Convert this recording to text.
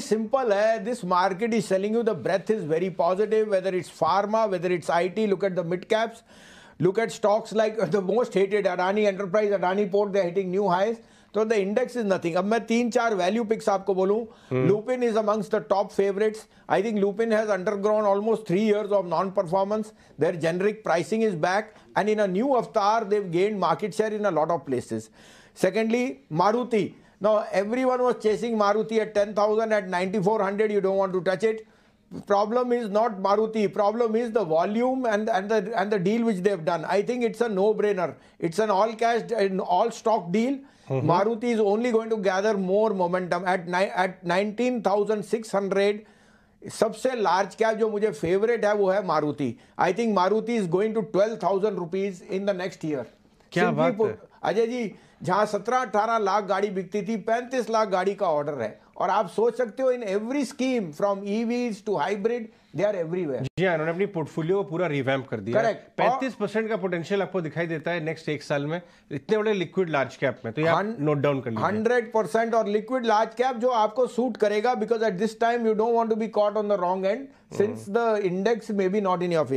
simple. Eh? This market is telling you the breadth is very positive, whether it's pharma, whether it's IT. Look at the midcaps, Look at stocks like the most hated Adani Enterprise, Adani Port, they're hitting new highs. So the index is nothing. Now, I'll tell you three value picks. Hmm. Lupin is amongst the top favorites. I think Lupin has undergone almost three years of non performance. Their generic pricing is back. And in a new avatar, they've gained market share in a lot of places. Secondly, Maruti. Now everyone was chasing Maruti at 10,000, at 9400 you don't want to touch it. Problem is not Maruti, problem is the volume and, and, the, and the deal which they've done. I think it's a no-brainer. It's an all-cash, an all-stock deal. Mm -hmm. Maruti is only going to gather more momentum. At, at 19,600, सबसे large cap जो मुझे favourite है वो है Maruti I think Maruti is going to twelve thousand rupees in the next year क्या बात है अजय जी जहाँ सत्रह अठारह लाख गाड़ी बिकती थी पैंतीस लाख गाड़ी का ऑर्डर है और आप सोच सकते हो in every scheme from EVs to hybrid they are everywhere जी हाँ उन्होंने अपनी पोर्टफोलियो को पूरा रिवैम्प कर दिया करेक्ट पैंतीस परसेंट का पोटेंशियल आपको दिखाई देता है नेक्स्ट एक साल में इतने बड़े लिक्विड लार्ज कैप में तो नोट डाउन कर हंड्रेड परसेंट और लिक्विड लार्ज कैप जो आपको सूट करेगा because at this time you don't want to be caught on the wrong end since the index may be not in your favour